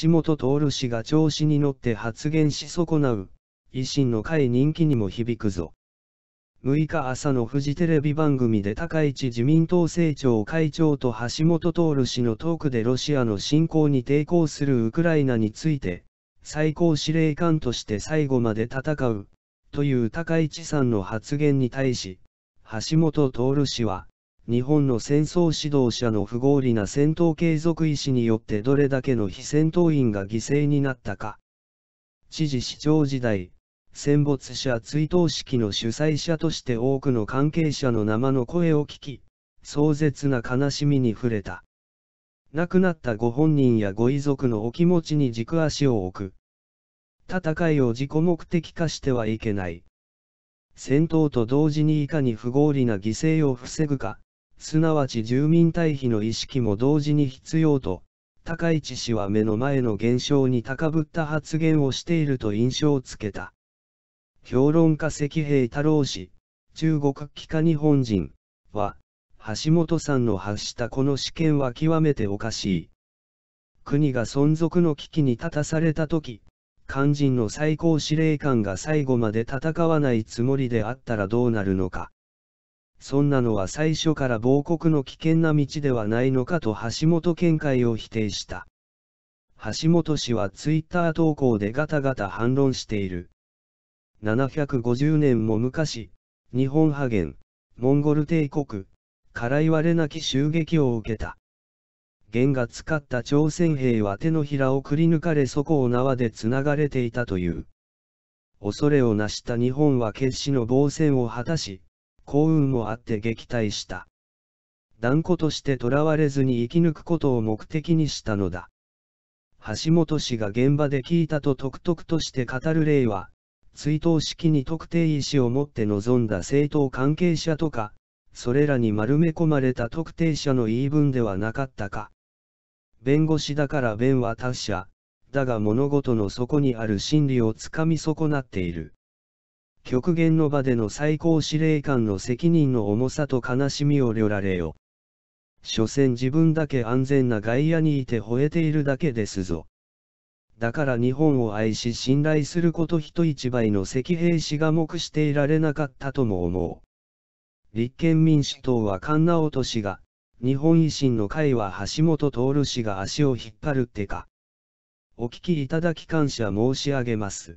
橋本徹氏が調子に乗って発言し損なう、維新の会人気にも響くぞ。6日朝のフジテレビ番組で高市自民党政調会長と橋本徹氏のトークでロシアの侵攻に抵抗するウクライナについて、最高司令官として最後まで戦う、という高市さんの発言に対し、橋本徹氏は、日本の戦争指導者の不合理な戦闘継続意思によってどれだけの非戦闘員が犠牲になったか。知事市長時代、戦没者追悼式の主催者として多くの関係者の生の声を聞き、壮絶な悲しみに触れた。亡くなったご本人やご遺族のお気持ちに軸足を置く。戦いを自己目的化してはいけない。戦闘と同時にいかに不合理な犠牲を防ぐか、すなわち住民退避の意識も同時に必要と、高市氏は目の前の現象に高ぶった発言をしていると印象をつけた。評論家石平太郎氏、中国機化日本人は、橋本さんの発したこの試験は極めておかしい。国が存続の危機に立たされた時、肝心の最高司令官が最後まで戦わないつもりであったらどうなるのか。そんなのは最初から亡国の危険な道ではないのかと橋本見解を否定した。橋本氏はツイッター投稿でガタガタ反論している。750年も昔、日本派ゲモンゴル帝国、から言われなき襲撃を受けた。元が使った朝鮮兵は手のひらをくり抜かれそこを縄でつながれていたという。恐れをなした日本は決死の防戦を果たし、幸運もあって撃退した。断固として囚われずに生き抜くことを目的にしたのだ。橋本氏が現場で聞いたと独特として語る例は、追悼式に特定意思を持って臨んだ政党関係者とか、それらに丸め込まれた特定者の言い分ではなかったか。弁護士だから弁は達者、だが物事の底にある真理をつかみ損なっている。極限の場での最高司令官の責任の重さと悲しみをりょられよ。所詮自分だけ安全な外野にいて吠えているだけですぞ。だから日本を愛し信頼すること人一倍の赤兵士が目していられなかったとも思う。立憲民主党は菅直人氏が、日本維新の会は橋本徹氏が足を引っ張るってか。お聞きいただき感謝申し上げます。